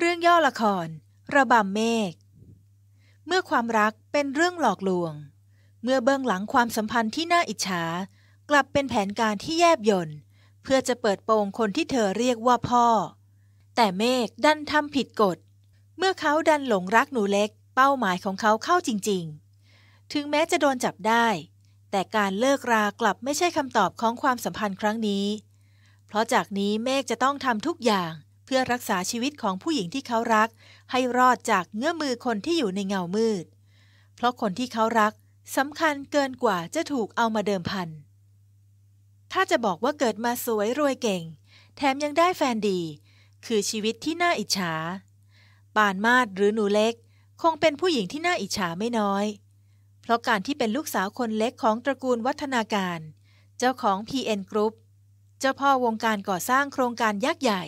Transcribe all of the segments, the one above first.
เรื่องย่อละคร ระบำเมฆเมื่อความรักเป็นเรื่องหลอกลวง เมื่อเบื้องหลังความสัมพันธ์ที่น่าอิจฉา กลับเป็นแผนการที่แยบยนต์เพื่อจะเปิดโปงคนที่เธอเรียกว่าพ่อ แต่เมฆดันทำผิดกฎ เมื่อเขาดันหลงรักหนูเล็ก เป้าหมายของเขาเข้าจริงๆ ถึงแม้จะโดนจับได้ แต่การเลิกรากลับไม่ใช่คำตอบของความสัมพันธ์ครั้งนี้ เพราะจากนี้เมฆจะต้องทำทุกอย่างเพื่อรักษาชีวิตของผู้หญิงที่เขารัก ให้รอดจากเงื้อมือคนที่อยู่ในเงามืด เพราะคนที่เขารักสำคัญเกินกว่าจะถูกเอามาเดิมพัน ถ้าจะบอกว่าเกิดมาสวยรวยเก่งแถมยังได้แฟนดี คือชีวิตที่น่าอิจฉาปานมาดหรือหนูเล็ก คงเป็นผู้หญิงที่น่าอิจฉาไม่น้อย เพราะการที่เป็นลูกสาวคนเล็กของตระกูลวัฒนาการ เจ้าของ PN Group เจ้าพ่อวงการก่อสร้างโครงการยักษ์ใหญ่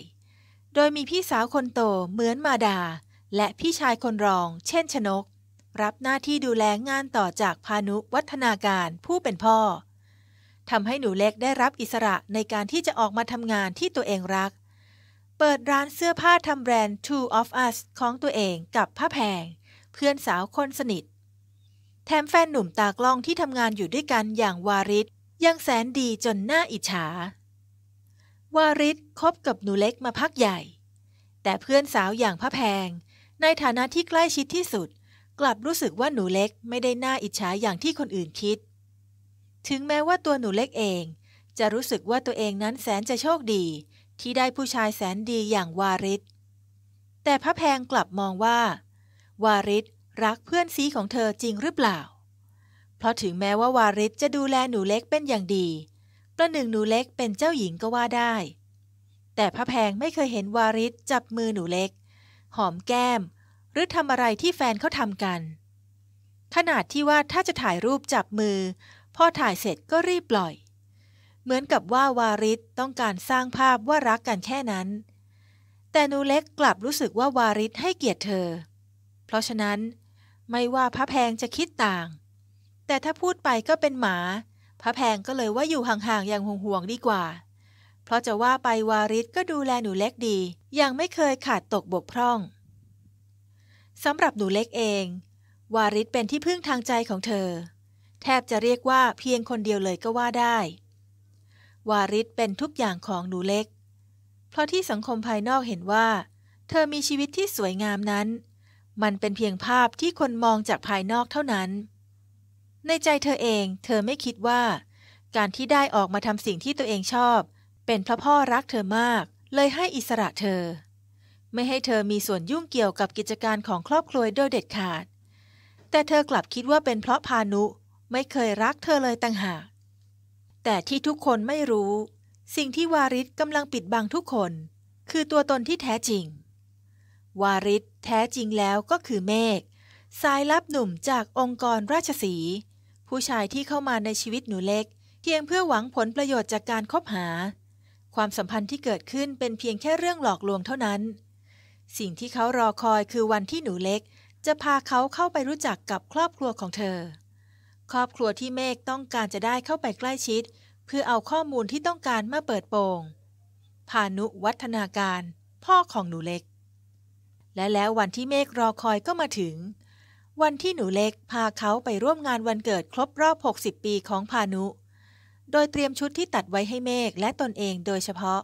ดยมีพี่สาวคนโตเหมือนมาดา และพี่ชายคนรองเช่นชนก รับหน้าที่ดูแลงานต่อจากพานุวัฒนาการผู้เป็นพ่อทำให้หนูเล็กได้รับอิสระในการที่จะออกมาทำงานที่ตัวเองรัก เปิดร้านเสื้อผ้าทำแบรนด์ Two of Us ของตัวเองกับผ้าแพง เพื่อนสาวคนสนิทแถมแฟนหนุ่มตากล้องที่ทำงานอยู่ด้วยกันอย่างวาริศยังแสนดีจนน่าอิจฉาวาริศคบกับหนูเล็กมาพักใหญ่ แต่เพื่อนสาวอย่างพระแพง ในฐานะที่ใกล้ชิดที่สุด กลับรู้สึกว่าหนูเล็กไม่ได้น่าอิจฉาอย่างที่คนอื่นคิด ถึงแม้ว่าตัวหนูเล็กเอง จะรู้สึกว่าตัวเองนั้นแสนจะโชคดี ที่ได้ผู้ชายแสนดีอย่างวาริศแต่พระแพงกลับมองว่า วาริศรักเพื่อนซีของเธอจริงหรือเปล่า เพราะถึงแม้ว่าวาริศจะดูแลหนูเล็กเป็นอย่างดีประหนึ่งหนูเล็กเป็นเจ้าหญิงก็ว่าได้ แต่พระแพงไม่เคยเห็นวาริศจับมือหนูเล็ก หอมแก้ม หรือทำอะไรที่แฟนเขาทำกัน ขนาดที่ว่าถ้าจะถ่ายรูปจับมือ พอถ่ายเสร็จก็รีบปล่อย เหมือนกับว่าวาริศต้องการสร้างภาพว่ารักกันแค่นั้น แต่หนูเล็กกลับรู้สึกว่าวาริศให้เกียรติเธอ เพราะฉะนั้น ไม่ว่าพระแพงจะคิดต่าง แต่ถ้าพูดไปก็เป็นหมาพระแพงก็เลยว่าอยู่ห่างๆ อย่างห่วงๆดีกว่า เพราะจะว่าไปวาริศก็ดูแลหนูเล็กดี ยังไม่เคยขาดตกบกพร่อง สำหรับหนูเล็กเอง วาริศเป็นที่พึ่งทางใจของเธอ แทบจะเรียกว่าเพียงคนเดียวเลยก็ว่าได้ วาริศเป็นทุกอย่างของหนูเล็ก เพราะที่สังคมภายนอกเห็นว่า เธอมีชีวิตที่สวยงามนั้น มันเป็นเพียงภาพที่คนมองจากภายนอกเท่านั้นในใจเธอเองเธอไม่คิดว่า การที่ได้ออกมาทำสิ่งที่ตัวเองชอบ เป็นเพราะพ่อรักเธอมากเลยให้อิสระเธอ ไม่ให้เธอมีส่วนยุ่งเกี่ยวกับกิจการของครอบครัวโดยเด็ดขาด แต่เธอกลับคิดว่าเป็นเพราะพานุ ไม่เคยรักเธอเลยต่างหากแต่ที่ทุกคนไม่รู้ สิ่งที่วาริศกำลังปิดบังทุกคน คือตัวตนที่แท้จริง วาริศแท้จริงแล้วก็คือเมฆสายลับหนุ่มจากองค์กรราชสีผู้ชายที่เข้ามาในชีวิตหนูเล็กเพียงเพื่อหวังผลประโยชน์จากการคบหา ความสัมพันธ์ที่เกิดขึ้นเป็นเพียงแค่เรื่องหลอกลวงเท่านั้น สิ่งที่เขารอคอยคือวันที่หนูเล็ก จะพาเขาเข้าไปรู้จักกับครอบครัวของเธอ ครอบครัวที่เมฆต้องการจะได้เข้าไปใกล้ชิด เพื่อเอาข้อมูลที่ต้องการมาเปิดโปงพานุวัฒนาการ พ่อของหนูเล็ก และแล้ววันที่เมฆรอคอยก็มาถึงวันที่หนูเล็กพาเขาไปร่วมงานวันเกิดครบรอบ 60 ปีของพานุ โดยเตรียมชุดที่ตัดไว้ให้เมฆและตนเองโดยเฉพาะ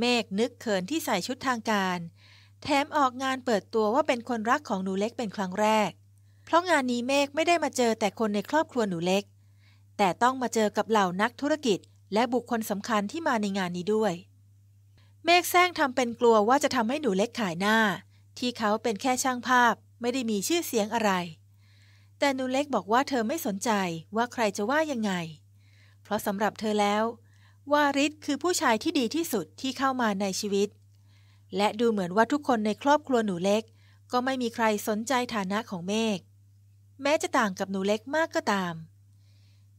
เมฆนึกเขินที่ใส่ชุดทางการแถมออกงานเปิดตัวว่าเป็นคนรักของหนูเล็กเป็นครั้งแรก เพราะงานนี้เมฆไม่ได้มาเจอแต่คนในครอบครัวหนูเล็ก แต่ต้องมาเจอกับเหล่านักธุรกิจ และบุคคลสำคัญที่มาในงานนี้ด้วย เมฆแซงทำเป็นกลัวว่าจะทำให้หนูเล็กขายหน้า ที่เขาเป็นแค่ช่างภาพไม่ได้มีชื่อเสียงอะไร แต่หนูเล็กบอกว่าเธอไม่สนใจว่าใครจะว่ายังไง เพราะสำหรับเธอแล้ววาริศคือผู้ชายที่ดีที่สุดที่เข้ามาในชีวิต และดูเหมือนว่าทุกคนในครอบครัวหนูเล็ก ก็ไม่มีใครสนใจฐานะของเมฆ แม้จะต่างกับหนูเล็กมากก็ตาม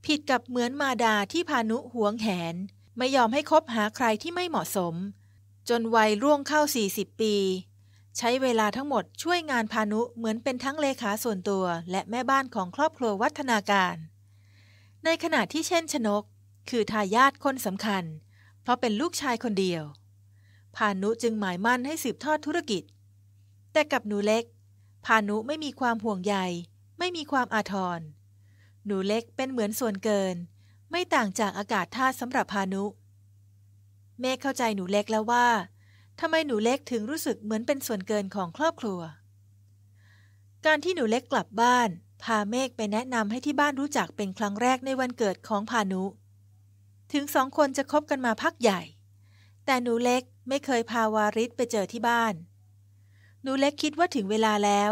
ผิดกับเหมือนมาดาที่พานุหวงแหนไม่ยอมให้คบหาใครที่ไม่เหมาะสม จนวัยร่วงเข้า40ปีใช้เวลาทั้งหมดช่วยงานพานุเหมือนเป็นทั้งเลขาส่วนตัวและแม่บ้านของครอบครัววัฒนาการ ในขณะที่เช่นชนก คือทายาทคนสำคัญ เพราะเป็นลูกชายคนเดียว พานุจึงหมายมั่นให้สืบทอดธุรกิจ แต่กับหนูเล็ก พานุไม่มีความห่วงใยไม่มีความอาทร หนูเล็กเป็นเหมือนส่วนเกิน ไม่ต่างจากอากาศธาตุสำหรับพานุเมฆเข้าใจหนูเล็กแล้วว่าทำไมหนูเล็กถึงรู้สึกเหมือนเป็นส่วนเกินของครอบครัว การที่หนูเล็กกลับบ้านพาเมฆไปแนะนำให้ที่บ้านรู้จักเป็นครั้งแรกในวันเกิดของพานุ ถึงสองคนจะคบกันมาพักใหญ่ แต่หนูเล็กไม่เคยพาวาริศไปเจอที่บ้าน หนูเล็กคิดว่าถึงเวลาแล้ว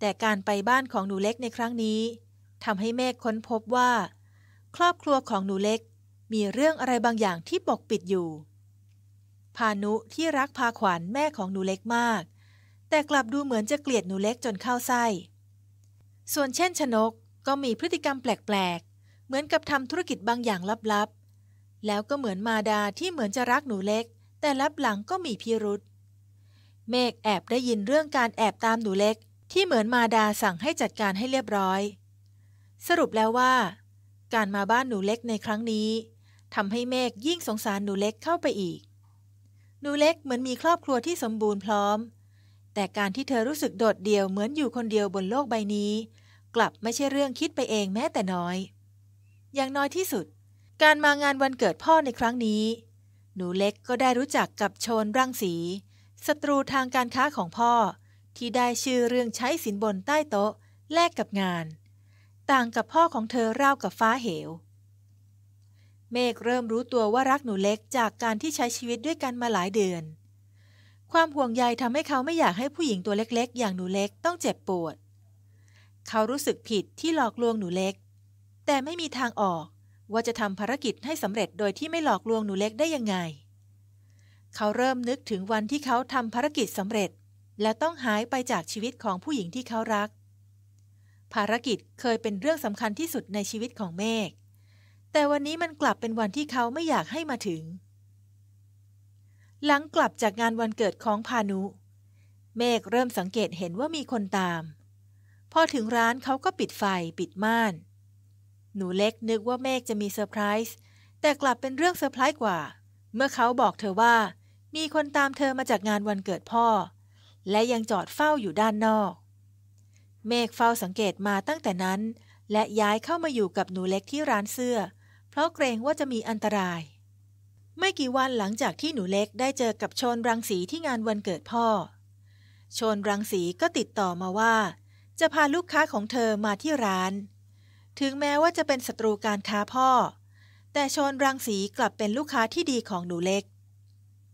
แต่การไปบ้านของหนูเล็กในครั้งนี้ทำให้เมฆค้นพบว่า ครอบครัวของหนูเล็กมีเรื่องอะไรบางอย่างที่ปกปิดอยู่พานุที่รักพาขวัญแม่ของหนูเล็กมาก แต่กลับดูเหมือนจะเกลียดหนูเล็กจนเข้าไส้ส่วนเช่นชนกก็มีพฤติกรรมแปลก ๆ เหมือนกับทำธุรกิจบางอย่างลับๆ แล้วก็เหมือนมาดาที่เหมือนจะรักหนูเล็ก แต่ลับหลังก็มีพิรุษเมฆแอบได้ยินเรื่องการแอบตามหนูเล็กที่เหมือนมาดาสั่งให้จัดการให้เรียบร้อย สรุปแล้วว่า การมาบ้านหนูเล็กในครั้งนี้ทำให้เมฆยิ่งสงสารหนูเล็กเข้าไปอีกหนูเล็กเหมือนมีครอบครัวที่สมบูรณ์พร้อม แต่การที่เธอรู้สึกโดดเดี่ยวเหมือนอยู่คนเดียวบนโลกใบนี้ กลับไม่ใช่เรื่องคิดไปเองแม้แต่น้อย อย่างน้อยที่สุด การมางานวันเกิดพ่อในครั้งนี้ หนูเล็กก็ได้รู้จักกับโชนรังสีศัตรูทางการค้าของพ่อ ที่ได้ชื่อเรื่องใช้สินบนใต้โต๊ะแลกกับงาน ต่างกับพ่อของเธอราวกับฟ้าเหวเมฆเริ่มรู้ตัวว่ารักหนูเล็กจากการที่ใช้ชีวิตด้วยกันมาหลายเดือน ความห่วงใยทำให้เขาไม่อยากให้ผู้หญิงตัวเล็กๆ อย่างหนูเล็กต้องเจ็บปวด เขารู้สึกผิดที่หลอกลวงหนูเล็ก แต่ไม่มีทางออก ว่าจะทำภารกิจให้สำเร็จโดยที่ไม่หลอกลวงหนูเล็กได้ยังไง เขาเริ่มนึกถึงวันที่เขาทำภารกิจสำเร็จ และต้องหายไปจากชีวิตของผู้หญิงที่เขารัก ภารกิจเคยเป็นเรื่องสำคัญที่สุดในชีวิตของเมฆแต่วันนี้มันกลับเป็นวันที่เขาไม่อยากให้มาถึง หลังกลับจากงานวันเกิดของพานุ เมฆเริ่มสังเกตเห็นว่ามีคนตาม พอถึงร้านเขาก็ปิดไฟปิดม่าน หนูเล็กนึกว่าเมฆจะมีเซอร์ไพรส์ แต่กลับเป็นเรื่องเซอร์ไพรส์กว่า เมื่อเขาบอกเธอว่า มีคนตามเธอมาจากงานวันเกิดพ่อ และยังจอดเฝ้าอยู่ด้านนอก เมฆเฝ้าสังเกตมาตั้งแต่นั้น และย้ายเข้ามาอยู่กับหนูเล็กที่ร้านเสื้อราะเกรงว่าจะมีอันตราย ไม่กี่วันหลังจากที่หนูเล็กได้เจอกับชนรังสีที่งานวันเกิดพ่อชนรังสีก็ติดต่อมาว่า จะพาลูกค้าของเธอมาที่ร้าน ถึงแม้ว่าจะเป็นศัตรูการค้าพ่อ แต่ชนรังสีกลับเป็นลูกค้าที่ดีของหนูเล็ก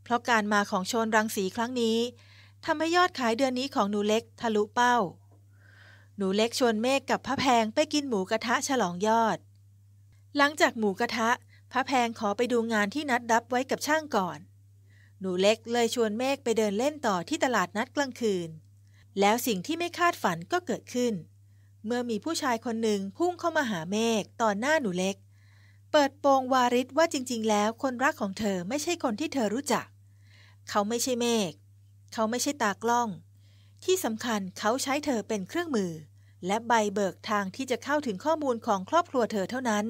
เพราะการมาของชนรังสีครั้งนี้ทำให้ยอดขายเดือนนี้ของหนูเล็กทะลุเป้า หนูเล็กชวนเมฆกับพระแพงไปกินหมูกระทะฉลองยอดหลังจากหมูกระทะ พระแพงขอไปดูงานที่นัดรับไว้กับช่างก่อน หนูเล็กเลยชวนเมฆไปเดินเล่นต่อที่ตลาดนัดกลางคืน แล้วสิ่งที่ไม่คาดฝันก็เกิดขึ้น เมื่อมีผู้ชายคนหนึ่งพุ่งเข้ามาหาเมฆต่อหน้าหนูเล็ก เปิดโปงวาริศว่าจริง ๆ แล้วคนรักของเธอไม่ใช่คนที่เธอรู้จัก เขาไม่ใช่เมฆ เขาไม่ใช่ตากล้อง ที่สำคัญเขาใช้เธอเป็นเครื่องมือ และใบเบิกทางที่จะเข้าถึงข้อมูลของครอบครัวเธอเท่านั้น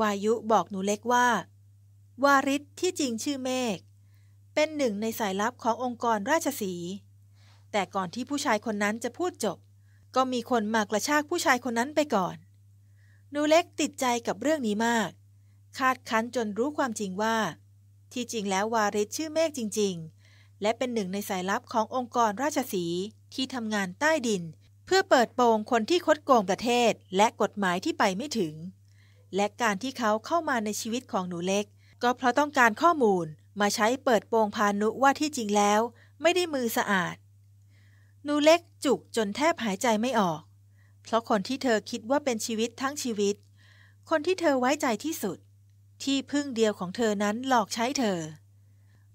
วายุบอกหนูเล็กว่า วาริศที่จริงชื่อเมฆเป็นหนึ่งในสายลับขององค์กรราชสีแต่ก่อนที่ผู้ชายคนนั้นจะพูดจบ ก็มีคนมากระชากผู้ชายคนนั้นไปก่อนหนูเล็กติดใจกับเรื่องนี้มาก คาดคั้นจนรู้ความจริงว่า ที่จริงแล้ววาริศชื่อเมฆจริง ๆ และเป็นหนึ่งในสายลับขององค์กรราชสีที่ทำงานใต้ดิน เพื่อเปิดโปงคนที่คดโกงประเทศและกฎหมายที่ไปไม่ถึงและการที่เขาเข้ามาในชีวิตของหนูเล็ก ก็เพราะต้องการข้อมูลมาใช้เปิดโปงพานุว่าที่จริงแล้ว ไม่ได้มือสะอาด หนูเล็กจุกจนแทบหายใจไม่ออก เพราะคนที่เธอคิดว่าเป็นชีวิตทั้งชีวิต คนที่เธอไว้ใจที่สุด ที่พึ่งเดียวของเธอนั้นหลอกใช้เธอ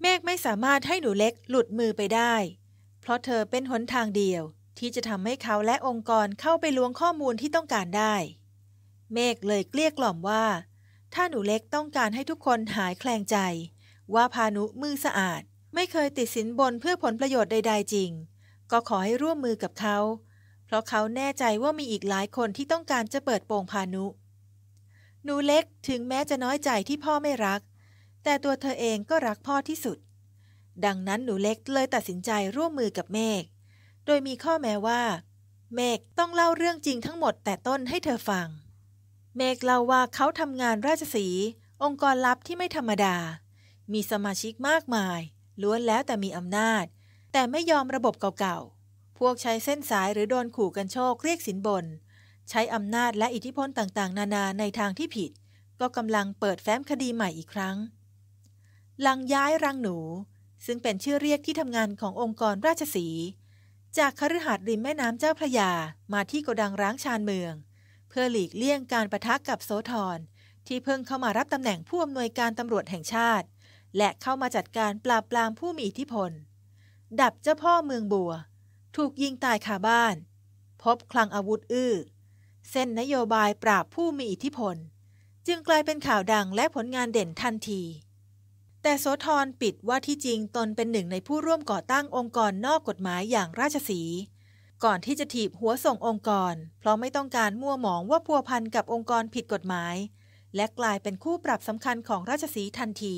เมฆไม่สามารถให้หนูเล็กหลุดมือไปได้ เพราะเธอเป็นหนทางเดียว ที่จะทำให้เขาและองค์กรเข้าไปล้วงข้อมูลที่ต้องการได้เมฆเลยเกลี้ยกล่อมว่า ถ้าหนูเล็กต้องการให้ทุกคนหายแคลงใจ ว่าพานุมือสะอาด ไม่เคยติดสินบนเพื่อผลประโยชน์ใดๆจริง ก็ขอให้ร่วมมือกับเขา เพราะเขาแน่ใจว่ามีอีกหลายคนที่ต้องการจะเปิดโปงพานุ หนูเล็กถึงแม้จะน้อยใจที่พ่อไม่รัก แต่ตัวเธอเองก็รักพ่อที่สุด ดังนั้นหนูเล็กเลยตัดสินใจร่วมมือกับเมฆโดยมีข้อแม้ว่า เมฆต้องเล่าเรื่องจริงทั้งหมด แต่ต้นให้เธอฟังเมกเล่าว่าเขาทำงานราชสี องค์กรลับที่ไม่ธรรมดา มีสมาชิกมากมาย ล้วนแล้วแต่มีอำนาจ แต่ไม่ยอมระบบเก่าๆ พวกใช้เส้นสายหรือโดนขู่กันโชคเรียกสินบน ใช้อำนาจและอิทธิพลต่างๆ นานาในทางที่ผิด ก็กำลังเปิดแฟ้มคดีใหม่อีกครั้ง ลังย้ายรังหนู ซึ่งเป็นชื่อเรียกที่ทำงานขององค์กรราชสี จากคฤหาสน์ริมแม่น้ำเจ้าพระยา มาที่โกดังร้างชานเมืองพื่อหลีกเลี่ยงการประทะกับโซทนที่เพิ่งเข้ามารับตำแหน่งผู้อำนวยการตำรวจแห่งชาติ และเข้ามาจัดการปราบปรามผู้มีอิทธิพล ดับเจ้าพ่อเมืองบัวถูกยิงตายคาบ้าน พบคลังอาวุธอื้อเส้นนโยบายปราบผู้มีอิทธิพล จึงกลายเป็นข่าวดังและผลงานเด่นทันที แต่โสธรปิดว่าที่จริงตนเป็นหนึ่งในผู้ร่วมก่อตั้งองค์กรนอกกฎหมายอย่างราชสีก่อนที่จะถีบหัวส่งองค์กร เพราะไม่ต้องการมั่วหมองว่าพัวพันกับองค์กรผิดกฎหมาย และกลายเป็นคู่ปรับสำคัญของราชสีทันที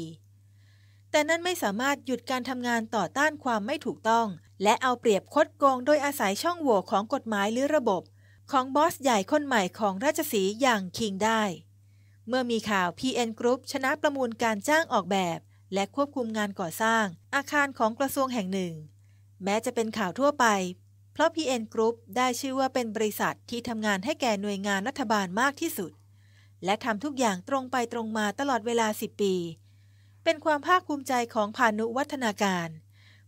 แต่นั่นไม่สามารถหยุดการทำงานต่อต้านความไม่ถูกต้อง และเอาเปรียบคดโกงโดยอาศัยช่องโหว่ของกฎหมายหรือระบบ ของบอสใหญ่คนใหม่ของราชสีอย่างคิงได้ เมื่อมีข่าว PN Group ชนะประมูลการจ้างออกแบบ และควบคุมงานก่อสร้าง อาคารของกระทรวงแห่งหนึ่ง แม้จะเป็นข่าวทั่วไปเพราะ PN Group ได้ชื่อว่าเป็นบริษัทที่ทำงานให้แก่หน่วยงานรัฐบาลมากที่สุด และทำทุกอย่างตรงไปตรงมาตลอดเวลา 10 ปี เป็นความภาคภูมิใจของพานุวัฒนาการ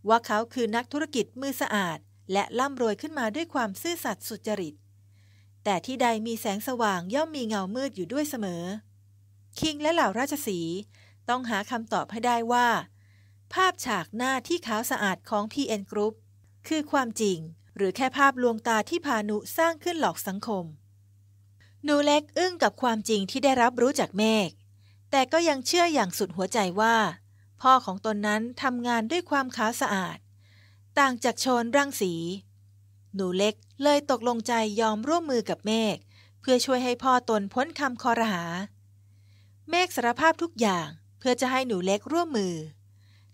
ว่าเขาคือนักธุรกิจมือสะอาด และร่ำรวยขึ้นมาด้วยความซื่อสัตย์สุจริต แต่ที่ใดมีแสงสว่างย่อมมีเงามืดอยู่ด้วยเสมอ คิงและเหล่าราชสีต้องหาคำตอบให้ได้ว่า ภาพฉากหน้าที่ขาวสะอาดของ PN Group คือความจริงหรือแค่ภาพลวงตาที่พานุสร้างขึ้นหลอกสังคม หนูเล็กอึ้งกับความจริงที่ได้รับรู้จากเมฆแต่ก็ยังเชื่ออย่างสุดหัวใจว่า พ่อของตนนั้นทำงานด้วยความขาวสะอาด ต่างจากชนรังสี หนูเล็กเลยตกลงใจยอมร่วมมือกับเมฆเพื่อช่วยให้พ่อตนพ้นคำคอรหาเมฆสารภาพทุกอย่างเพื่อจะให้หนูเล็กร่วมมือ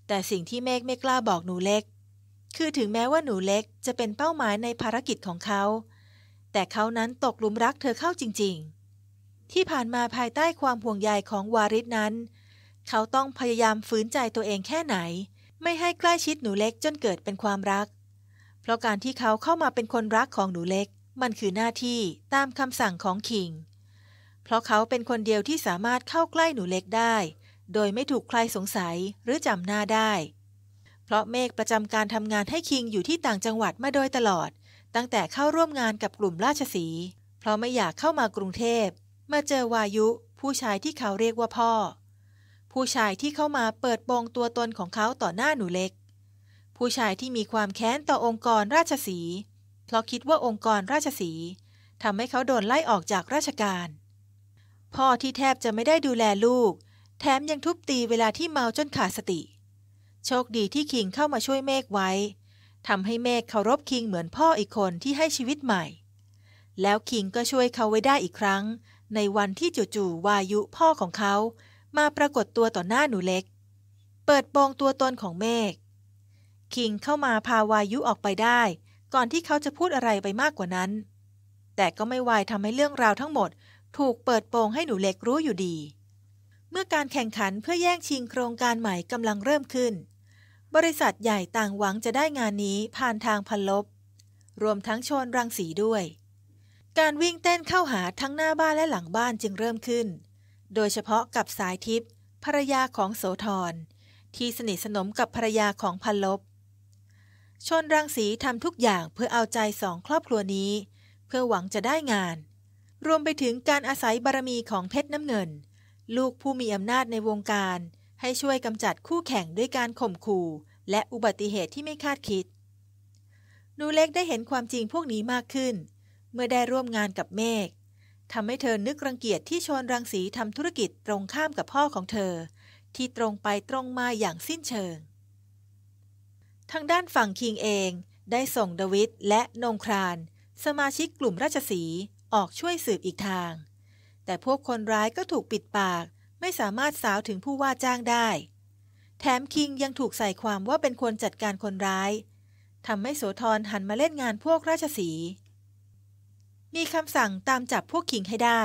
แต่สิ่งที่เมฆไม่กล้าบอกหนูเล็กคือถึงแม้ว่าหนูเล็กจะเป็นเป้าหมายในภารกิจของเขา แต่เขานั้นตกหลุมรักเธอเข้าจริงๆ ที่ผ่านมาภายใต้ความห่วงใยของวาริสนั้น เขาต้องพยายามฝืนใจตัวเองแค่ไหน ไม่ให้ใกล้ชิดหนูเล็กจนเกิดเป็นความรัก เพราะการที่เขาเข้ามาเป็นคนรักของหนูเล็กมันคือหน้าที่ตามคำสั่งของคิง เพราะเขาเป็นคนเดียวที่สามารถเข้าใกล้หนูเล็กได้ โดยไม่ถูกใครสงสัยหรือจำหน้าได้เพราะเมฆประจำการทำงานให้คิงอยู่ที่ต่างจังหวัดมาโดยตลอด ตั้งแต่เข้าร่วมงานกับกลุ่มราชสี เพราะไม่อยากเข้ามากรุงเทพมาเจอวายุ ผู้ชายที่เขาเรียกว่าพ่อ ผู้ชายที่เข้ามาเปิดโปงตัวตนของเขาต่อหน้าหนูเล็ก ผู้ชายที่มีความแค้นต่อองค์กรราชสี เพราะคิดว่าองค์กรราชสีทำให้เขาโดนไล่ออกจากราชการ พ่อที่แทบจะไม่ได้ดูแลลูกแถมยังทุบตีเวลาที่เมาจนขาดสติโชคดีที่คิงเข้ามาช่วยเมฆไว้ ทำให้เมฆเคารพคิงเหมือนพ่ออีกคนที่ให้ชีวิตใหม่ แล้วคิงก็ช่วยเขาไว้ได้อีกครั้ง ในวันที่จู่ๆวายุพ่อของเขา มาปรากฏตัวต่อหน้าหนูเล็ก เปิดโปงตัวตนของเมฆคิงเข้ามาพาวายุออกไปได้ ก่อนที่เขาจะพูดอะไรไปมากกว่านั้น แต่ก็ไม่ไวายทำให้เรื่องราวทั้งหมด ถูกเปิดโปงให้หนูเล็กรู้อยู่ดี เมื่อการแข่งขันเพื่อแย่งชิงโครงการใหม่กำลังเริ่มขึ้นบริษัทใหญ่ต่างหวังจะได้งานนี้ผ่านทางพันลบ รวมทั้งชนรังสีด้วย การวิ่งเต้นเข้าหาทั้งหน้าบ้านและหลังบ้านจึงเริ่มขึ้น โดยเฉพาะกับสายทิพย์ภรยาของโสธรที่สนิทสนมกับภรรยาของพันลบชนรังสีทำทุกอย่างเพื่อเอาใจสองครอบครัวนี้ เพื่อหวังจะได้งาน รวมไปถึงการอาศัยบารมีของเพชรน้ำเงิน ลูกผู้มีอำนาจในวงการให้ช่วยกำจัดคู่แข่งด้วยการข่มขู่ และอุบัติเหตุที่ไม่คาดคิดหนูเล็กได้เห็นความจริงพวกนี้มากขึ้น เมื่อได้ร่วมงานกับเมฆทำให้เธอนึกรังเกียจที่ชนรังสีทำธุรกิจตรงข้ามกับพ่อของเธอ ที่ตรงไปตรงมาอย่างสิ้นเชิง ทางด้านฝั่งคิงเองได้ส่งดวิดและนงครานสมาชิกกลุ่มราชสีออกช่วยสืบอีกทาง แต่พวกคนร้ายก็ถูกปิดปากไม่สามารถสาวถึงผู้ว่าจ้างได้ แถมคิงยังถูกใส่ความว่าเป็นคนจัดการคนร้ายทำให้โสธรหันมาเล่นงานพวกราชสี มีคำสั่งตามจับพวกคิงให้ได้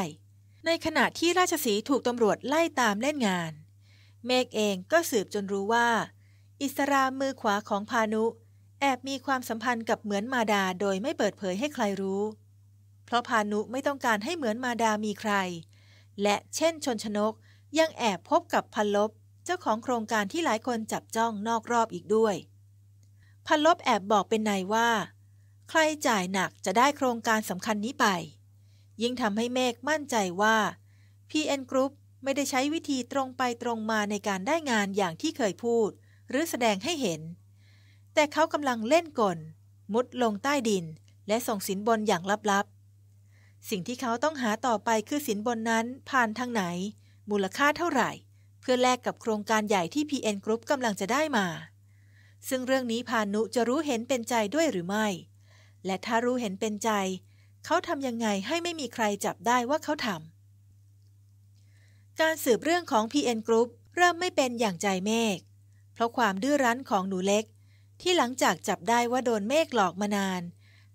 ในขณะที่ราชสีถูกตำรวจไล่ตามเล่นงาน เมกเองก็สืบจนรู้ว่า อิสรา มือขวาของพานุ แอบมีความสัมพันธ์กับเหมือนมาดาโดยไม่เปิดเผยให้ใครรู้ เพราะพานุไม่ต้องการให้เหมือนมาดามีใคร และเช่นชนชนกยังแอบพบกับพันลบเจ้าของโครงการที่หลายคนจับจ้องนอกรอบอีกด้วยพันลบแอบบอกเป็นนายว่า ใครจ่ายหนักจะได้โครงการสำคัญนี้ไป ยิ่งทำให้เมฆมั่นใจว่า PN Group ไม่ได้ใช้วิธีตรงไปตรงมาในการได้งานอย่างที่เคยพูด หรือแสดงให้เห็น แต่เขากำลังเล่นกลมุดลงใต้ดิน และส่งสินบนอย่างลับๆ สิ่งที่เขาต้องหาต่อไปคือสินบนนั้นผ่านทางไหนมูลค่าเท่าไหร่ เพื่อแลกกับโครงการใหญ่ที่ PN Group กำลังจะได้มา ซึ่งเรื่องนี้พานุจะรู้เห็นเป็นใจด้วยหรือไม่ และถ้ารู้เห็นเป็นใจ เขาทำยังไงให้ไม่มีใครจับได้ว่าเขาทำการสืบเรื่องของ PN Group เริ่มไม่เป็นอย่างใจเมฆ เพราะความดื้อรั้นของหนูเล็ก ที่หลังจากจับได้ว่าโดนเมฆหลอกมานาน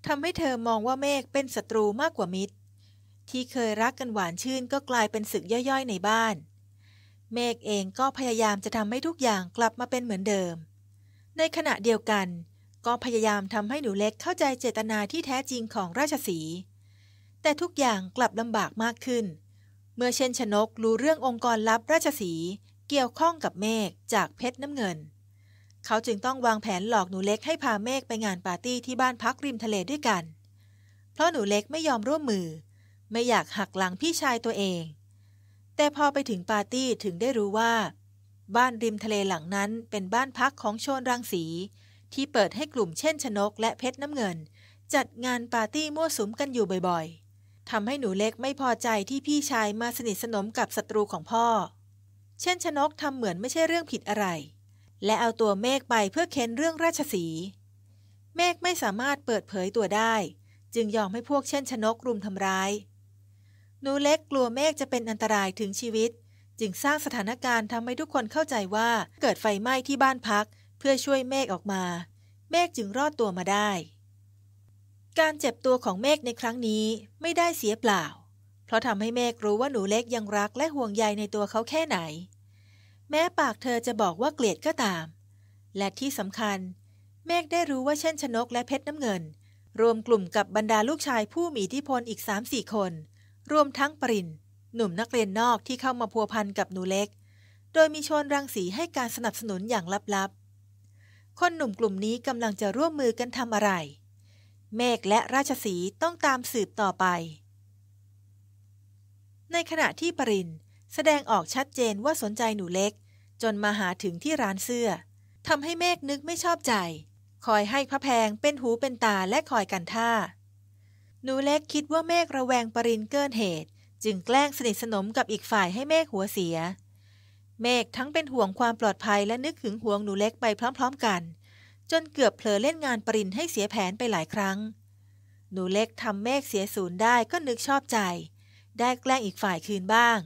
ทำให้เธอมองว่าเมฆเป็นศัตรูมากกว่ามิตรที่เคยรักกันหวานชื่นก็กลายเป็นศึกย่อยๆ ในบ้าน เมฆเองก็พยายามจะทำให้ทุกอย่างกลับมาเป็นเหมือนเดิม ในขณะเดียวกัน ก็พยายามทำให้หนูเล็กเข้าใจเจตนาที่แท้จริงของราชสี แต่ทุกอย่างกลับลำบากมากขึ้น เมื่อเช่นชนกรู้เรื่ององค์กรลับราชสีเกี่ยวข้องกับเมฆจากเพชรน้ำเงิน เขาจึงต้องวางแผนหลอกหนูเล็กให้พาเมฆไปงานปาร์ตี้ที่บ้านพักริมทะเลด้วยกัน เพราะหนูเล็กไม่ยอมร่วมมือไม่อยากหักหลังพี่ชายตัวเอง แต่พอไปถึงปาร์ตี้ถึงได้รู้ว่า บ้านริมทะเลหลังนั้น เป็นบ้านพักของโชนรังสีที่เปิดให้กลุ่มเช่นชนกและเพชรน้ำเงิน จัดงานปาร์ตี้มั่วสุมกันอยู่บ่อยๆทำให้หนูเล็กไม่พอใจที่พี่ชายมาสนิทสนมกับศัตรูของพ่อ เช่นชนกทำเหมือนไม่ใช่เรื่องผิดอะไร และเอาตัวเมฆไปเพื่อเค้นเรื่องราชสีเมฆไม่สามารถเปิดเผยตัวได้ จึงยอมให้พวกเช่นชนกรุมทำร้ายหนูเล็กกลัวเมฆจะเป็นอันตรายถึงชีวิต จึงสร้างสถานการณ์ทำให้ทุกคนเข้าใจว่าเกิดไฟไหม้ที่บ้านพัก เพื่อช่วยเมฆออกมาเมฆจึงรอดตัวมาได้ การเจ็บตัวของเมฆในครั้งนี้ไม่ได้เสียเปล่า เพราะทำให้เมฆรู้ว่าหนูเล็กยังรักและห่วงใยในตัวเขาแค่ไหน แม้ปากเธอจะบอกว่าเกลียดก็ตาม และที่สำคัญเมฆได้รู้ว่าเช่นชนกและเพชรน้ำเงิน รวมกลุ่มกับบรรดาลูกชายผู้มีอิทธิพลอีก3-4คนรวมทั้งปรินหนุ่มนักเรียนนอกที่เข้ามาพัวพันกับหนูเล็ก โดยมีชวนรังสีให้การสนับสนุนอย่างลับๆ คนหนุ่มกลุ่มนี้กำลังจะร่วมมือกันทำอะไร เมฆและราชสีต้องตามสืบต่อไป ในขณะที่ปรินแสดงออกชัดเจนว่าสนใจหนูเล็ก จนมาหาถึงที่ร้านเสื้อทำให้เมฆนึกไม่ชอบใจ คอยให้พระแพงเป็นหูเป็นตาและคอยกันท่าหนูเล็กคิดว่าเมฆระแวงปรินเกินเหตุ จึงแกล้งสนิทสนมกับอีกฝ่ายให้เมฆหัวเสีย เมฆทั้งเป็นห่วงความปลอดภัยและนึกถึงห่วงหนูเล็กไปพร้อม ๆกัน จนเกือบเผลอเล่นงานปรินให้เสียแผนไปหลายครั้ง หนูเล็กทำเมฆเสียศูนย์ได้ก็นึกชอบใจ ได้แกล้งอีกฝ่ายคืนบ้าง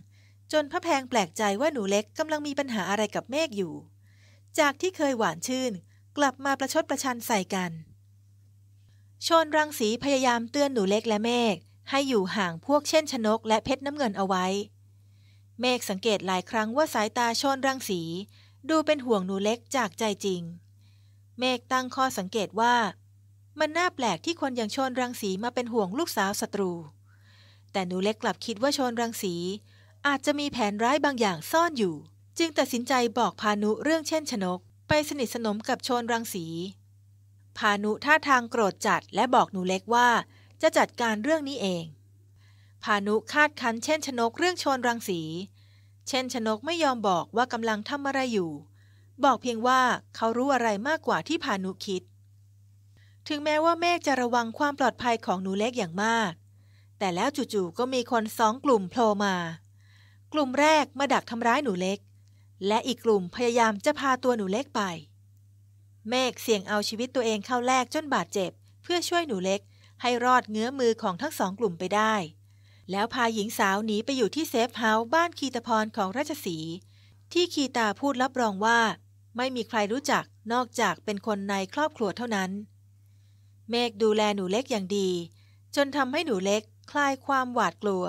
จนพระแพงแปลกใจว่าหนูเล็กกำลังมีปัญหาอะไรกับเมฆอยู่ จากที่เคยหวานชื่น กลับมาประชดประชันใส่กันชนรังสีพยายามเตือนหนูเล็กและเมฆให้อยู่ห่างพวกเช่นชนก และเพชรน้ำเงินเอาไว้เมฆสังเกตหลายครั้งว่าสายตาชนรังสี ดูเป็นห่วงหนูเล็กจากใจจริง เมฆตั้งข้อสังเกตว่า มันน่าแปลกที่คนอย่างชนรังสีมาเป็นห่วงลูกสาวศัตรู แต่หนูเล็กกลับคิดว่า ชนรังสี อาจจะมีแผนร้ายบางอย่างซ่อนอยู่ จึงตัดสินใจบอกพานุเรื่องเช่นชนก ไปสนิทสนมกับชนรังสีพานุท่าทางโกรธจัดและบอกหนูเล็กว่าจะจัดการเรื่องนี้เอง พานุคาดคันเช่นชนกเรื่องชนรังสี เช่นชนกไม่ยอมบอกว่ากำลังทำอะไรอยู่ บอกเพียงว่าเขารู้อะไรมากกว่าที่พานุคิด ถึงแม้ว่าเมฆจะระวังความปลอดภัยของหนูเล็กอย่างมาก แต่แล้วจู่ๆก็มีคนสองกลุ่มโผล่มา กลุ่มแรกมาดักทำร้ายหนูเล็ก และอีกกลุ่มพยายามจะพาตัวหนูเล็กไปเมฆเสี่ยงเอาชีวิตตัวเองเข้าแลกจนบาดเจ็บ เพื่อช่วยหนูเล็ก ให้รอดเงื้อมือของทั้งสองกลุ่มไปได้ แล้วพาหญิงสาวหนีไปอยู่ที่เซฟเฮาส์บ้านคีตาพรของราชสีที่คีตาพูดรับรองว่า ไม่มีใครรู้จักนอกจากเป็นคนในครอบครัวเท่านั้น เมฆดูแลหนูเล็กอย่างดี จนทำให้หนูเล็กคลายความหวาดกลัว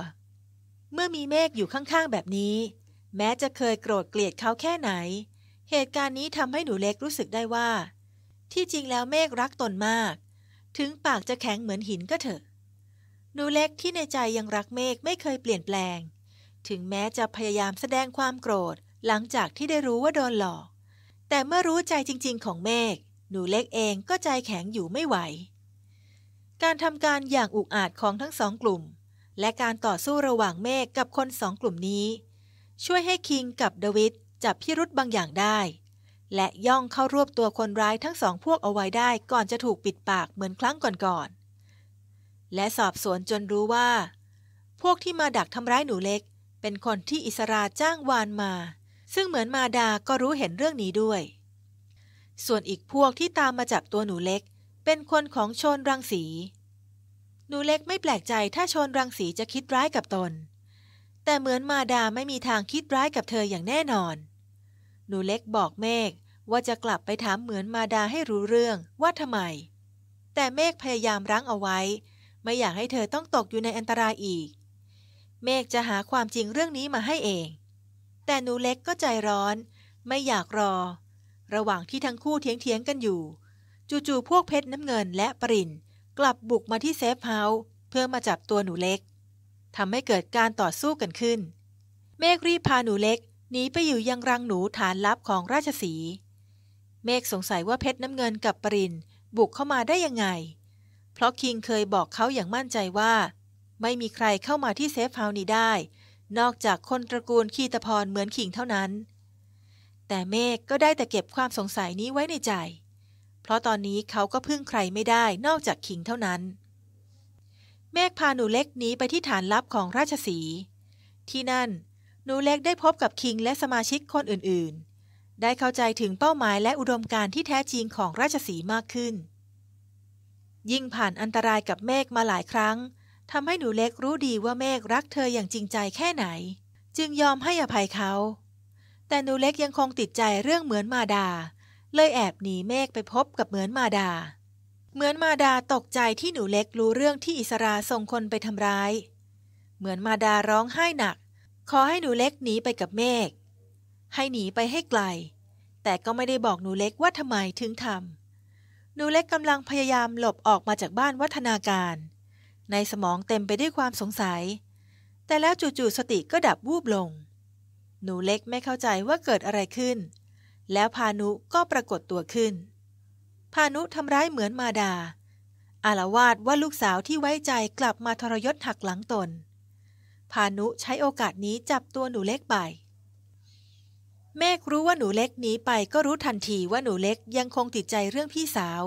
เมื่อมีเมฆอยู่ข้างๆ แบบนี้ แม้จะเคยโกรธเกลียดเขาแค่ไหนเหตุการณ์นี้ทำให้หนูเล็กรู้สึกได้ว่า ที่จริงแล้วเมฆรักตนมาก ถึงปากจะแข็งเหมือนหินก็เถอะ หนูเล็กที่ในใจยังรักเมฆไม่เคยเปลี่ยนแปลง ถึงแม้จะพยายามแสดงความโกรธหลังจากที่ได้รู้ว่าโดนหลอก แต่เมื่อรู้ใจจริงๆของเมฆหนูเล็กเองก็ใจแข็งอยู่ไม่ไหว การทำการอย่างอุกอาจของทั้งสองกลุ่ม และการต่อสู้ระหว่างเมฆกับคนสองกลุ่มนี้ช่วยให้คิงกับเดวิดจับพิรุธบางอย่างได้ และย่องเข้ารวบตัวคนร้ายทั้งสองพวกเอาไว้ได้ก่อนจะถูกปิดปากเหมือนครั้งก่อนๆและสอบสวนจนรู้ว่า พวกที่มาดักทำร้ายหนูเล็ก เป็นคนที่อิสราจ้างวานมา ซึ่งเหมือนมาดาก็รู้เห็นเรื่องนี้ด้วย ส่วนอีกพวกที่ตามมาจับตัวหนูเล็กเป็นคนของชนรังสี หนูเล็กไม่แปลกใจถ้าชนรังสีจะคิดร้ายกับตน แต่เหมือนมาดาไม่มีทางคิดร้ายกับเธออย่างแน่นอนหนูเล็กบอกเมฆว่าจะกลับไปถามเหมือนมาดาให้รู้เรื่องว่าทำไม แต่เมฆพยายามรั้งเอาไว้ ไม่อยากให้เธอต้องตกอยู่ในอันตรายอีก เมฆจะหาความจริงเรื่องนี้มาให้เอง แต่หนูเล็กก็ใจร้อน ไม่อยากรอ ระหว่างที่ทั้งคู่เถียงๆกันอยู่ จู่ๆพวกเพชรน้ำเงินและปรินกลับบุกมาที่เซฟเฮาส์เพื่อมาจับตัวหนูเล็กทำให้เกิดการต่อสู้กันขึ้น เมฆรีบพาหนูเล็กหนีไปอยู่ยังรังหนูฐานลับของราชสีเมฆสงสัยว่าเพชรน้ำเงินกับปรินบุกเข้ามาได้ยังไง เพราะคิงเคยบอกเขาอย่างมั่นใจว่า ไม่มีใครเข้ามาที่เซฟเฮานี้ได้ นอกจากคนตระกูลคีตพรเหมือนคิงเท่านั้น แต่เมฆก็ได้แต่เก็บความสงสัยนี้ไว้ในใจ เพราะตอนนี้เขาก็พึ่งใครไม่ได้นอกจากคิงเท่านั้น เมฆพาหนูเล็กหนีไปที่ฐานลับของราชสีที่นั่นหนูเล็กได้พบกับคิงและสมาชิกคนอื่นๆ ได้เข้าใจถึงเป้าหมายและอุดมการณ์ที่แท้จริงของราชสีมากขึ้น ยิ่งผ่านอันตรายกับเมฆมาหลายครั้งทำให้หนูเล็กรู้ดีว่าเมฆรักเธออย่างจริงใจแค่ไหน จึงยอมให้อภัยเขา แต่หนูเล็กยังคงติดใจเรื่องเหมือนมาดา เลยแอบหนีเมฆไปพบกับเหมือนมาดา เหมือนมาดาตกใจที่หนูเล็กรู้เรื่องที่อิสราส่งคนไปทำร้าย เหมือนมาดาร้องไห้หนักขอให้หนูเล็กหนีไปกับเมฆให้หนีไปให้ไกลแต่ก็ไม่ได้บอกหนูเล็กว่าทำไมถึงทำหนูเล็กกำลังพยายามหลบออกมาจากบ้านวัฒนาการ ในสมองเต็มไปด้วยความสงสัย แต่แล้วจู่ๆสติก็ดับวูบลง หนูเล็กไม่เข้าใจว่าเกิดอะไรขึ้น แล้วพานุก็ปรากฏตัวขึ้น พานุทำร้ายเหมือนมาดาอารวาดว่าลูกสาวที่ไว้ใจกลับมาทรยศหักหลังตนพานุใช้โอกาสนี้จับตัวหนูเล็กไปเม่รู้ว่าหนูเล็กหนีไปก็รู้ทันทีว่าหนูเล็กยังคงติดใจเรื่องพี่สาว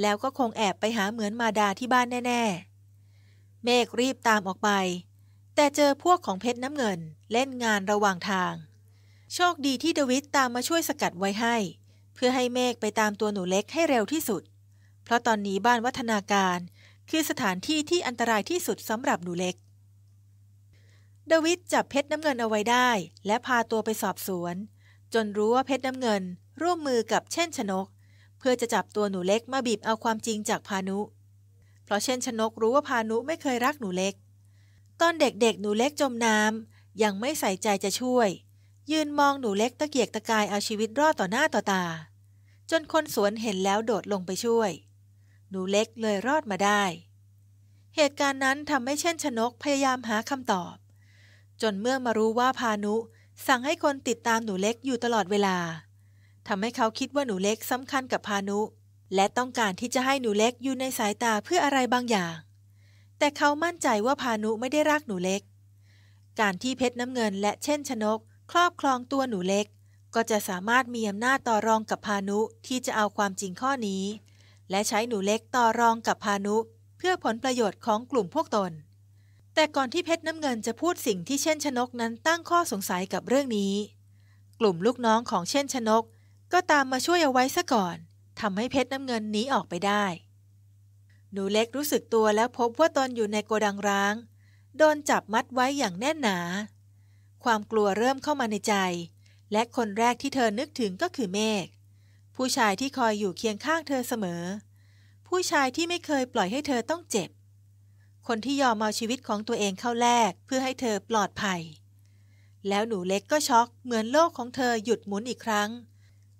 แล้วก็คงแอบไปหาเหมือนมาดาที่บ้านแน่ ๆ เมฆรีบตามออกไป แต่เจอพวกของเพชรน้ำเงิน เล่นงานระหว่างทางโชคดีที่ดวิดตามมาช่วยสกัดไว้ให้ เพื่อให้เมฆไปตามตัวหนูเล็กให้เร็วที่สุด เพราะตอนนี้บ้านวัฒนาการคือสถานที่ที่อันตรายที่สุดสำหรับหนูเล็กดวิดจับเพชรน้ำเงินเอาไว้ได้ และพาตัวไปสอบสวน จนรู้ว่าเพชรน้ำเงิน ร่วมมือกับเช่นชนก เพื่อจะจับตัวหนูเล็กมาบีบเอาความจริงจากพานุ เพราะเช่นชนกรู้ว่าพานุไม่เคยรักหนูเล็ก ตอนเด็กๆหนูเล็กจมน้ำยังไม่ใส่ใจจะช่วย ยืนมองหนูเล็กตะเกียกตะกายเอาชีวิตรอดต่อหน้าต่อตาจนคนสวนเห็นแล้วโดดลงไปช่วย หนูเล็กเลยรอดมาได้ เหตุการณ์นั้นทำให้เช่นชนกพยายามหาคำตอบจนเมื่อมารู้ว่าพานุ สั่งให้คนติดตามหนูเล็กอยู่ตลอดเวลาทำให้เขาคิดว่าหนูเล็กสำคัญกับพานุ และต้องการที่จะให้หนูเล็กอยู่ในสายตาเพื่ออะไรบางอย่าง แต่เขามั่นใจว่าพานุไม่ได้รักหนูเล็ก การที่เพชรน้ำเงินและเช่นชนกครอบครองตัวหนูเล็กก็จะสามารถมีอำนาจต่อรองกับพานุที่จะเอาความจริงข้อนี้ และใช้หนูเล็กต่อรองกับพานุ เพื่อผลประโยชน์ของกลุ่มพวกตนแต่ก่อนที่เพชรน้ำเงินจะพูดสิ่งที่เช่นชนกนั้นตั้งข้อสงสัยกับเรื่องนี้ กลุ่มลูกน้องของเช่นชนก ก็ตามมาช่วยเอาไว้ซะก่อนทำให้เพชรน้ำเงินหนีออกไปได้ หนูเล็กรู้สึกตัวแล้วพบว่าตอนอยู่ในโกดังร้าง โดนจับมัดไว้อย่างแน่นหนา ความกลัวเริ่มเข้ามาในใจ และคนแรกที่เธอนึกถึงก็คือเมฆ ผู้ชายที่คอยอยู่เคียงข้างเธอเสมอ ผู้ชายที่ไม่เคยปล่อยให้เธอต้องเจ็บคนที่ยอมเอาชีวิตของตัวเองเข้าแลกเพื่อให้เธอปลอดภัย แล้วหนูเล็กก็ช็อกเหมือนโลกของเธอหยุดหมุนอีกครั้ง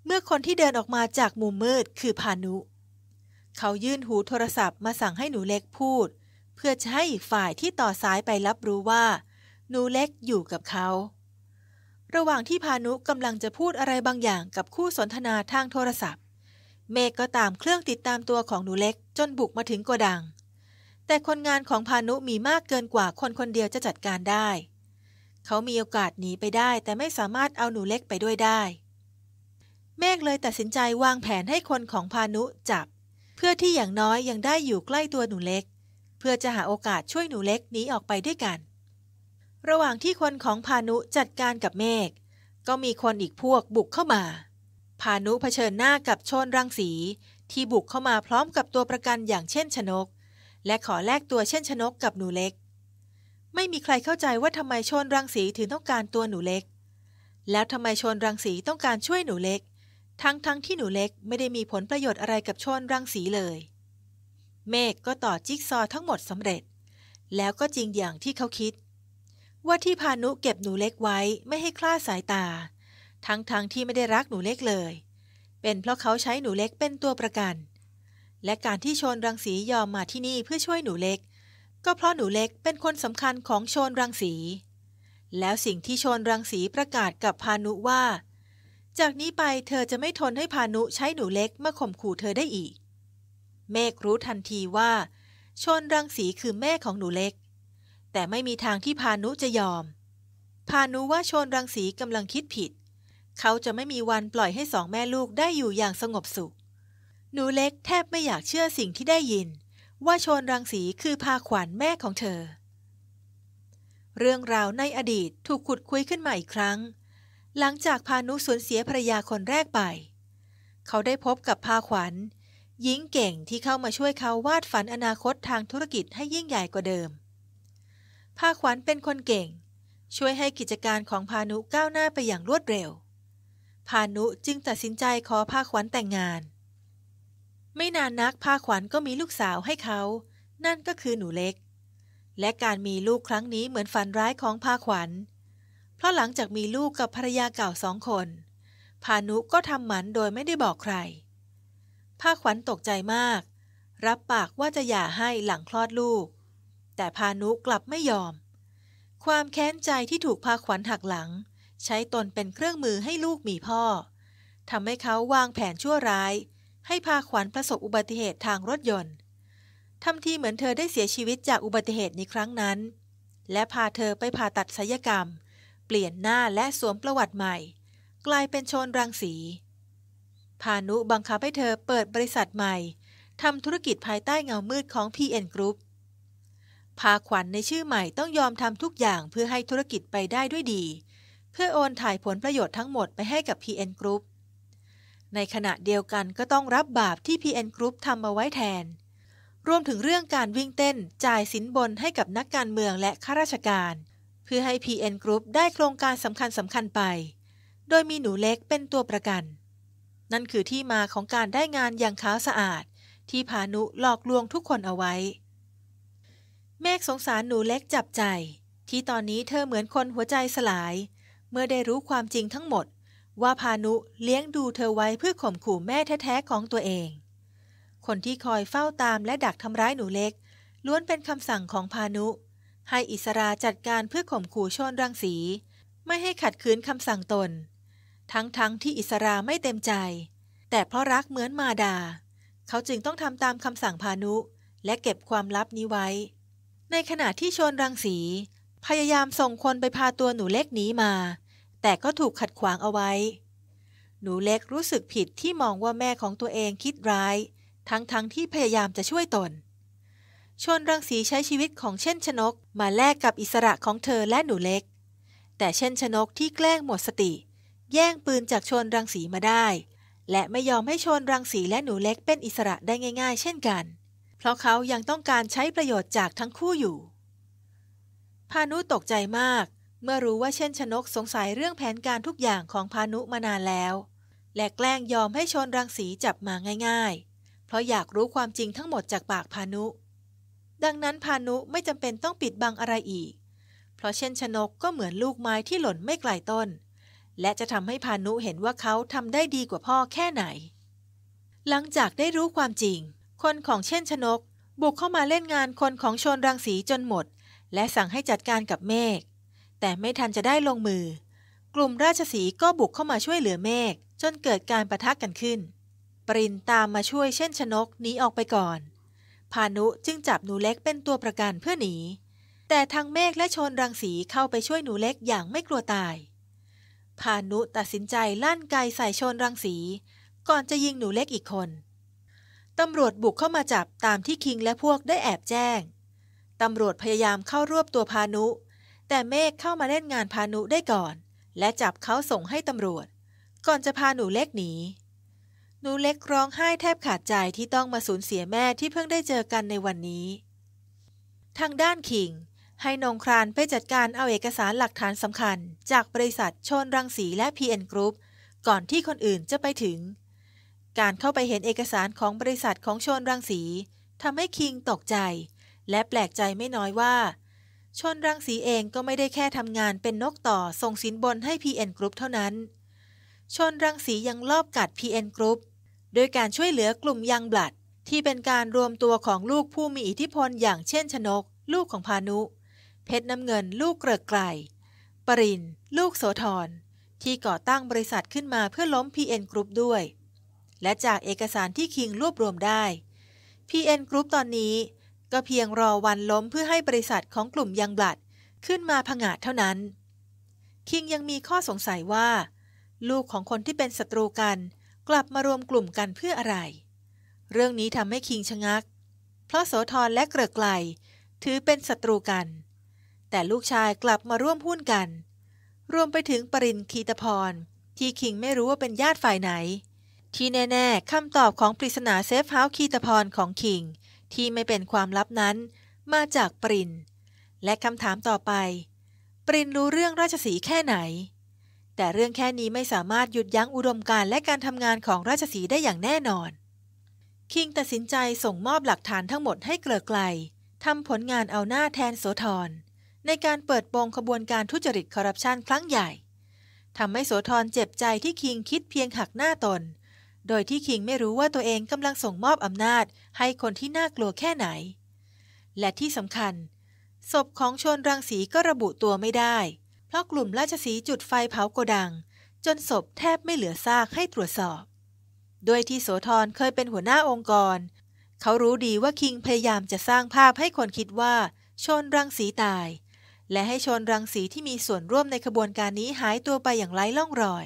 เมื่อคนที่เดินออกมาจากมุมมืดคือพานุ เขายื่นหูโทรศัพท์มาสั่งให้หนูเล็กพูด เพื่อจะให้อีกฝ่ายที่ต่อสายไปรับรู้ว่า หนูเล็กอยู่กับเขา ระหว่างที่พานุกำลังจะพูดอะไรบางอย่างกับคู่สนทนาทางโทรศัพท์ เมฆก็ตามเครื่องติดตามตัวของหนูเล็กจนบุกมาถึงโกดังแต่คนงานของพานุมีมากเกินกว่าคนคนเดียวจะจัดการได้ เขามีโอกาสหนีไปได้แต่ไม่สามารถเอาหนูเล็กไปด้วยได้ เมฆเลยตัดสินใจวางแผนให้คนของพานุจับ เพื่อที่อย่างน้อยยังได้อยู่ใกล้ตัวหนูเล็ก เพื่อจะหาโอกาสช่วยหนูเล็กหนีออกไปด้วยกัน ระหว่างที่คนของพานุจัดการกับเมฆก็มีคนอีกพวกบุกเข้ามา พานุเผชิญหน้ากับชนรังสีที่บุกเข้ามาพร้อมกับตัวประกันอย่างเช่นชนกและขอแลกตัวเช่นชนกกับหนูเล็ก ไม่มีใครเข้าใจว่าทำไมชนรังสีถึงต้องการตัวหนูเล็ก แล้วทำไมชนรังสีต้องการช่วยหนูเล็ก ทั้งๆทที่หนูเล็กไม่ได้มีผลประโยชน์อะไรกับชนรังสีเลย เมฆก็ต่อจิ๊กซอทั้งหมดสำเร็จ แล้วก็จริงอย่างที่เขาคิด ว่าที่พานุเก็บหนูเล็กไว้ไม่ให้คลาดสายตา ทั้งๆทที่ไม่ได้รักหนูเล็กเลย เป็นเพราะเขาใช้หนูเล็กเป็นตัวประกันและการที่ชนรังสียอมมาที่นี่เพื่อช่วยหนูเล็ก ก็เพราะหนูเล็กเป็นคนสำคัญของชนรังสี แล้วสิ่งที่ชนรังสีประกาศกับพานุว่า จากนี้ไปเธอจะไม่ทนให้พานุใช้หนูเล็กมาข่มขู่เธอได้อีก เมฆรู้ทันทีว่าชนรังสีคือแม่ของหนูเล็ก แต่ไม่มีทางที่พานุจะยอม พานุว่าชนรังสีกำลังคิดผิด เขาจะไม่มีวันปล่อยให้สองแม่ลูกได้อยู่อย่างสงบสุขหนูเล็กแทบไม่อยากเชื่อสิ่งที่ได้ยิน ว่าชนรังสีคือพาขวัญแม่ของเธอ เรื่องราวในอดีตถูกขุดคุยขึ้นมาอีกครั้ง หลังจากพานุสูญเสียภรรยาคนแรกไป เขาได้พบกับพาขวัญหญิงเก่งที่เข้ามาช่วยเขาวาดฝันอนาคตทางธุรกิจให้ยิ่งใหญ่กว่าเดิมพาขวัญเป็นคนเก่ง ช่วยให้กิจการของพานุก้าวหน้าไปอย่างรวดเร็ว พานุจึงตัดสินใจขอพาขวัญแต่งงานเไม่นานนักพาขวัญก็มีลูกสาวให้เขา นั่นก็คือหนูเล็ก และการมีลูกครั้งนี้เหมือนฝันร้ายของพาขวัญ เพราะหลังจากมีลูกกับภรรยาเก่าสองคน พานุก็ทำหมันโดยไม่ได้บอกใครพาขวัญตกใจมาก รับปากว่าจะหย่าให้หลังคลอดลูก แต่พานุกลับไม่ยอม ความแค้นใจที่ถูกพาขวัญหักหลัง ใช้ตนเป็นเครื่องมือให้ลูกมีพ่อทำให้เขาวางแผนชั่วร้ายให้พาขวัญประสบอุบัติเหตุทางรถยนต์ ทำทีเหมือนเธอได้เสียชีวิตจากอุบัติเหตุในครั้งนั้น และพาเธอไปผ่าตัดศัลยกรรม เปลี่ยนหน้าและสวมประวัติใหม่ กลายเป็นโชนรังสี พานุบังคับให้เธอเปิดบริษัทใหม่ ทำธุรกิจภายใต้เงามืดของ PN Group พาขวัญในชื่อใหม่ต้องยอมทำทุกอย่างเพื่อให้ธุรกิจไปได้ด้วยดี เพื่อโอนถ่ายผลประโยชน์ทั้งหมดไปให้กับ PN Group ในขณะเดียวกันก็ต้องรับบาปที่ PN Group ทำมาไว้แทน รวมถึงเรื่องการวิ่งเต้นจ่ายสินบนให้กับนักการเมืองและข้าราชการ เพื่อให้ PN Group ได้โครงการสำคัญสำคัญไป โดยมีหนูเล็กเป็นตัวประกัน นั่นคือที่มาของการได้งานอย่างขาวสะอาด ที่พานุหลอกลวงทุกคนเอาไว้เมฆสงสารหนูเล็กจับใจ ที่ตอนนี้เธอเหมือนคนหัวใจสลาย เมื่อได้รู้ความจริงทั้งหมดว่าพานุเลี้ยงดูเธอไว้เพื่อข่มขู่แม่แท้ๆของตัวเอง คนที่คอยเฝ้าตามและดักทำร้ายหนูเล็ก ล้วนเป็นคำสั่งของพานุ ให้อิสราจัดการเพื่อข่มขู่ชนรังสี ไม่ให้ขัดขืนคำสั่งตน ทั้งๆทที่อิสราไม่เต็มใจ แต่เพราะรักเหมือนมาดาเขาจึงต้องทำตามคำสั่งพานุ และเก็บความลับนี้ไว้ ในขณะที่ชนรังสี พยายามส่งคนไปพาตัวหนูเล็กหนีมาแต่ก็ถูกขัดขวางเอาไว้ หนูเล็กรู้สึกผิดที่มองว่าแม่ของตัวเองคิดร้าย ทั้งๆทที่พยายามจะช่วยตน ชนรังสีใช้ชีวิตของเช่นชนกมาแลกกับอิสระของเธอและหนูเล็ก แต่เช่นชนกที่แกล้งหมดสติ แย่งปืนจากชนรังสีมาได้ และไม่ยอมให้ชนรังสีและหนูเล็กเป็นอิสระได้ง่าย ๆ เช่นกัน เพราะเขายังต้องการใช้ประโยชน์จากทั้งคู่อยู่ พานุตกใจมากเมื่อรู้ว่าเช่นชนกสงสัยเรื่องแผนการทุกอย่างของพานุมานานแล้ว และแกล้งยอมให้ชนรังสีจับมาง่าย ๆ เพราะอยากรู้ความจริงทั้งหมดจากปากพานุ ดังนั้นพานุไม่จำเป็นต้องปิดบังอะไรอีก เพราะเช่นชนกก็เหมือนลูกไม้ที่หล่นไม่ไกลต้น และจะทำให้พานุเห็นว่าเขาทำได้ดีกว่าพ่อแค่ไหน หลังจากได้รู้ความจริง คนของเช่นชนกบุกเข้ามาเล่นงานคนของชนรังสีจนหมด และสั่งให้จัดการกับเมฆแต่ไม่ทันจะได้ลงมือ กลุ่มราชสีก็บุกเข้ามาช่วยเหลือเมฆจนเกิดการประทะกกันขึ้น ปรินตามมาช่วยเช่นชนกหนีออกไปก่อน พานุจึงจับหนูเล็กเป็นตัวประกันเพื่อหนี แต่ทางเมฆและชนรังสีเข้าไปช่วยหนูเล็กอย่างไม่กลัวตาย พานุตัดสินใจลั่นไกใส่ชนรังสี ก่อนจะยิงหนูเล็กอีกคน ตำรวจบุกเข้ามาจับตามที่คิงและพวกได้แอบแจ้ง ตำรวจพยายามเข้ารวบตัวพานุแต่เมฆเข้ามาเล่นงานพานุได้ก่อน และจับเขาส่งให้ตำรวจ ก่อนจะพาหนูเล็กหนีหนูเล็กร้องไห้แทบขาดใจที่ต้องมาสูญเสียแม่ที่เพิ่งได้เจอกันในวันนี้ ทางด้านคิง ให้นงครานไปจัดการเอาเอกสารหลักฐานสำคัญ จากบริษัทชนรังสีและ PN Group ก่อนที่คนอื่นจะไปถึง การเข้าไปเห็นเอกสารของบริษัทของชนรังสีทำให้คิงตกใจ และแปลกใจไม่น้อยว่าชนรังสีเองก็ไม่ได้แค่ทำงานเป็นนกต่อส่งสินบนให้ PN Group เท่านั้น ชนรังสียังลอบกัด PN Group โดยการช่วยเหลือกลุ่มยังบลัด ที่เป็นการรวมตัวของลูกผู้มีอิทธิพล อย่างเช่นชนก ลูกของพานุ เพชรน้ำเงินลูกเกลือกไกลปรินลูกโสธรที่ก่อตั้งบริษัทขึ้นมาเพื่อล้ม PN Group ด้วย และจากเอกสารที่คิงรวบรวมได้ PN Group ตอนนี้ก็เพียงรอวันล้มเพื่อให้บริษัทของกลุ่มยังบลัดขึ้นมาผงาดเท่านั้น คิงยังมีข้อสงสัยว่า ลูกของคนที่เป็นศัตรูกัน กลับมารวมกลุ่มกันเพื่ออะไร เรื่องนี้ทำให้คิงชะงัก เพราะโสธรและเกลือไกลถือเป็นศัตรูกัน แต่ลูกชายกลับมาร่วมหุ้นกัน รวมไปถึงปรินคีตพรที่คิงไม่รู้ว่าเป็นญาติฝ่ายไหน ที่แน่ๆคำตอบของปริศนาเซฟเฮาส์คีตพรของคิงที่ไม่เป็นความลับนั้นมาจากปรินและคำถามต่อไป ปรินรู้เรื่องราชสีแค่ไหน แต่เรื่องแค่นี้ไม่สามารถหยุดยั้งอุดมการและการทำงานของราชสีได้อย่างแน่นอน คิงตัดสินใจส่งมอบหลักฐานทั้งหมดให้เกลือไกลทำผลงานเอาหน้าแทนโสธรในการเปิดโปงขบวนการทุจริตคอร์รัปชันครั้งใหญ่ทำให้โสธรเจ็บใจที่คิงคิดเพียงหักหน้าตนโดยที่คิงไม่รู้ว่าตัวเองกำลังส่งมอบอำนาจให้คนที่น่ากลัวแค่ไหน และที่สำคัญ ศพของชนรังสีก็ระบุตัวไม่ได้ เพราะกลุ่มราชสีจุดไฟเผาโกดัง จนศพแทบไม่เหลือซากให้ตรวจสอบด้วยที่โสธรเคยเป็นหัวหน้าองค์กร เขารู้ดีว่าคิงพยายามจะสร้างภาพให้คนคิดว่า ชนรังสีตาย และให้ชนรังสีที่มีส่วนร่วมในขบวนการนี้หายตัวไปอย่างไร้ล่องรอย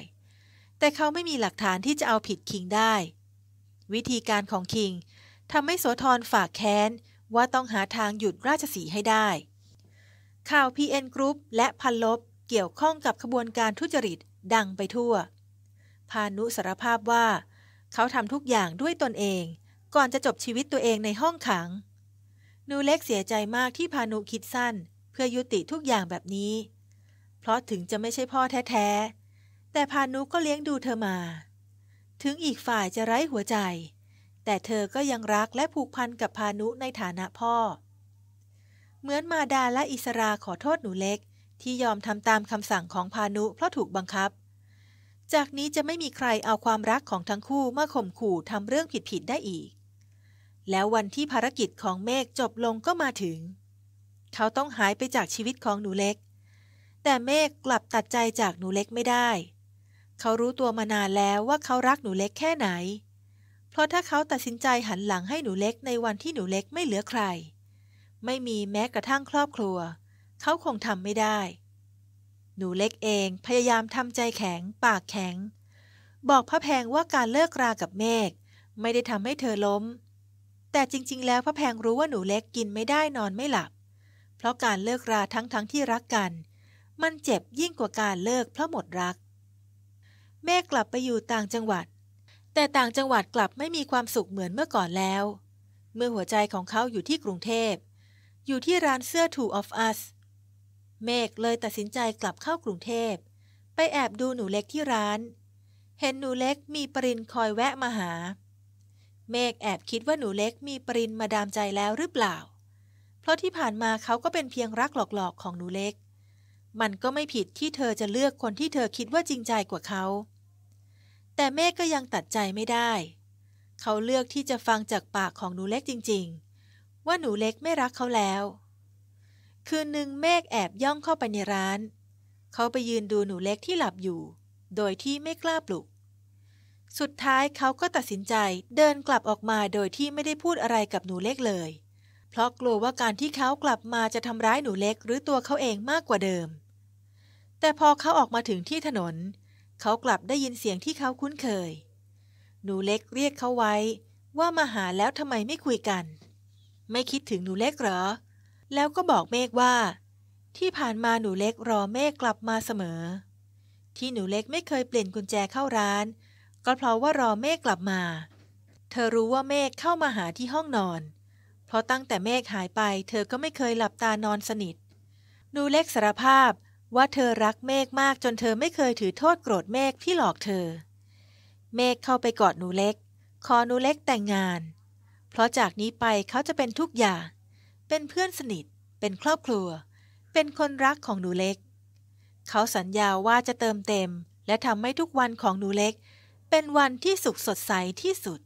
แต่เขาไม่มีหลักฐานที่จะเอาผิดคิงได้ วิธีการของคิงทำให้โสธรฝากแค้น ว่าต้องหาทางหยุดราชสีให้ได้ ข่าว PN Group และพันลบ เกี่ยวข้องกับขบวนการทุจริต ดังไปทั่ว พานุสารภาพว่า เขาทำทุกอย่างด้วยตนเอง ก่อนจะจบชีวิตตัวเองในห้องขัง นูเล็กเสียใจมากที่พานุคิดสั้น เพื่อยุติทุกอย่างแบบนี้ เพราะถึงจะไม่ใช่พ่อแท้ๆแต่พานุก็เลี้ยงดูเธอมา ถึงอีกฝ่ายจะไร้หัวใจ แต่เธอก็ยังรักและผูกพันกับพานุในฐานะพ่อ เหมือนมาดาและอิสราขอโทษหนูเล็ก ที่ยอมทำตามคำสั่งของพานุเพราะถูกบังคับ จากนี้จะไม่มีใครเอาความรักของทั้งคู่ มาข่มขู่ทำเรื่องผิดๆได้อีก แล้ววันที่ภารกิจของเมฆจบลงก็มาถึง เขาต้องหายไปจากชีวิตของหนูเล็ก แต่เมฆกลับตัดใจจากหนูเล็กไม่ได้เขารู้ตัวมานานแล้วว่าเขารักหนูเล็กแค่ไหน เพราะถ้าเขาตัดสินใจหันหลังให้หนูเล็กในวันที่หนูเล็กไม่เหลือใคร ไม่มีแม้กระทั่งครอบครัว เขาคงทำไม่ได้ หนูเล็กเองพยายามทำใจแข็งปากแข็ง บอกพระแพงว่าการเลิกรากับเมฆไม่ได้ทำให้เธอล้ม แต่จริงๆ แล้วพระแพงรู้ว่าหนูเล็กกินไม่ได้นอนไม่หลับ เพราะการเลิกราทั้งๆทที่รักกัน มันเจ็บยิ่งกว่าการเลิกเพราะหมดรักแม่กลับไปอยู่ต่างจังหวัด แต่ต่างจังหวัดกลับไม่มีความสุขเหมือนเมื่อก่อนแล้ว เมื่อหัวใจของเขาอยู่ที่กรุงเทพ อยู่ที่ร้านเสื้อ Two of Us เมฆเลยตัดสินใจกลับเข้ากรุงเทพ ไปแอบดูหนูเล็กที่ร้าน เห็นหนูเล็กมีปรินคอยแวะมาหาเมฆแอบคิดว่าหนูเล็กมีปรินมาดามใจแล้วหรือเปล่า เพราะที่ผ่านมาเขาก็เป็นเพียงรักหลอกๆของหนูเล็ก มันก็ไม่ผิดที่เธอจะเลือกคนที่เธอคิดว่าจริงใจกว่าเขาแต่เมฆก็ยังตัดใจไม่ได้ เขาเลือกที่จะฟังจากปากของหนูเล็กจริงๆ ว่าหนูเล็กไม่รักเขาแล้ว คืนหนึ่งเมฆแอบย่องเข้าไปในร้าน เขาไปยืนดูหนูเล็กที่หลับอยู่ โดยที่ไม่กล้าปลุก สุดท้ายเขาก็ตัดสินใจเดินกลับออกมาโดยที่ไม่ได้พูดอะไรกับหนูเล็กเลย เพราะกลัวว่าการที่เขากลับมาจะทำร้ายหนูเล็กหรือตัวเขาเองมากกว่าเดิม แต่พอเขาออกมาถึงที่ถนนเขากลับได้ยินเสียงที่เขาคุ้นเคย หนูเล็กเรียกเขาไว้ว่ามาหาแล้วทำไมไม่คุยกัน ไม่คิดถึงหนูเล็กเหรอ แล้วก็บอกเมฆว่า ที่ผ่านมาหนูเล็กรอเมฆกลับมาเสมอ ที่หนูเล็กไม่เคยเปลี่ยนกุญแจเข้าร้าน ก็เพราะว่ารอเมฆกลับมา เธอรู้ว่าเมฆเข้ามาหาที่ห้องนอน เพราะตั้งแต่เมฆหายไปเธอก็ไม่เคยหลับตานอนสนิท หนูเล็กสารภาพว่าเธอรักเมฆมากจนเธอไม่เคยถือโทษโกรธเมฆที่หลอกเธอ เมฆเข้าไปกอดหนูเล็กขอหนูเล็กแต่งงาน เพราะจากนี้ไปเขาจะเป็นทุกอย่าง เป็นเพื่อนสนิท เป็นครอบครัว เป็นคนรักของหนูเล็ก เขาสัญญาว่าจะเติมเต็มและทำให้ทุกวันของหนูเล็ก เป็นวันที่สุขสดใสที่สุด